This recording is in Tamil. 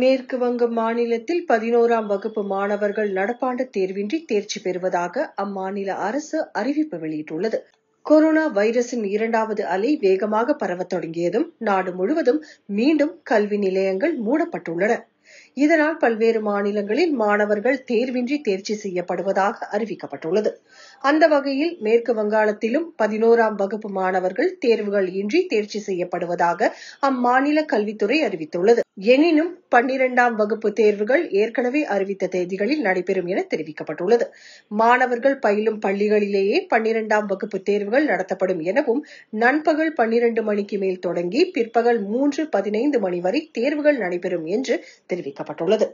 மேற்கு வங்க மாநிலத்தில் பதினோராம் வகுப்பு மாணவர்கள் நடப்பாண்டு தேர்வின்றி தேர்ச்சி பெறுவதாக அம்மாநில அரசு அறிவிப்பு வெளியிட்டுள்ளது கொரோனா வைரசின் இரண்டாவது அலை வேகமாக பரவத் தொடங்கியதும் நாடு முழுவதும் மீண்டும் கல்வி நிலையங்கள் மூடப்பட்டுள்ளன இதனால் பல்வேறு மாநிலங்களில் மாணவர்கள் தேர்வின்றி தேர்ச்சி செய்யப்படுவதாக அறிவிக்கப்பட்டுள்ளது அந்த வகையில் மேற்கு வங்காளத்திலும் பதினோராம் வகுப்பு மாணவர்கள் தேர்வுகள் இன்றி தேர்ச்சி செய்யப்படுவதாக அம்மாநில கல்வித்துறை அறிவித்துள்ளது எனினும் பன்னிரண்டாம் வகுப்பு தேர்வுகள் ஏற்கனவே அறிவித்த தேதிகளில் நடைபெறும் என தெரிவிக்கப்பட்டுள்ளது மாணவர்கள் பயிலும் பள்ளிகளிலேயே பன்னிரண்டாம் வகுப்பு தேர்வுகள் நடத்தப்படும் எனவும் நண்பகல் பன்னிரண்டு மணிக்கு மேல் தொடங்கி பிற்பகல் மூன்று பதினைந்து மணி வரை தேர்வுகள் நடைபெறும் என்று தெரிவிக்கப்பட்டுள்ளது